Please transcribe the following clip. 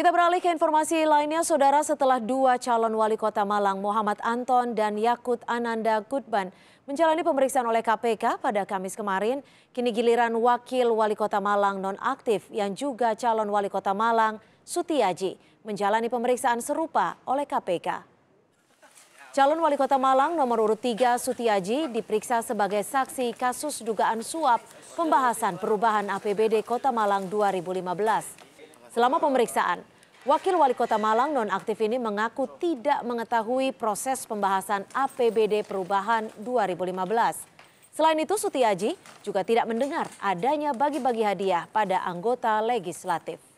Kita beralih ke informasi lainnya, Saudara. Setelah dua calon wali kota Malang, Muhammad Anton dan Yakut Ananda Kutban, menjalani pemeriksaan oleh KPK pada Kamis kemarin, kini giliran wakil wali kota Malang nonaktif yang juga calon wali kota Malang, Sutiaji, menjalani pemeriksaan serupa oleh KPK. Calon wali kota Malang nomor urut 3 Sutiaji diperiksa sebagai saksi kasus dugaan suap pembahasan perubahan APBD Kota Malang 2015. Selama pemeriksaan, Wakil Wali Kota Malang nonaktif ini mengaku tidak mengetahui proses pembahasan APBD perubahan 2015. Selain itu, Sutiaji juga tidak mendengar adanya bagi-bagi hadiah pada anggota legislatif.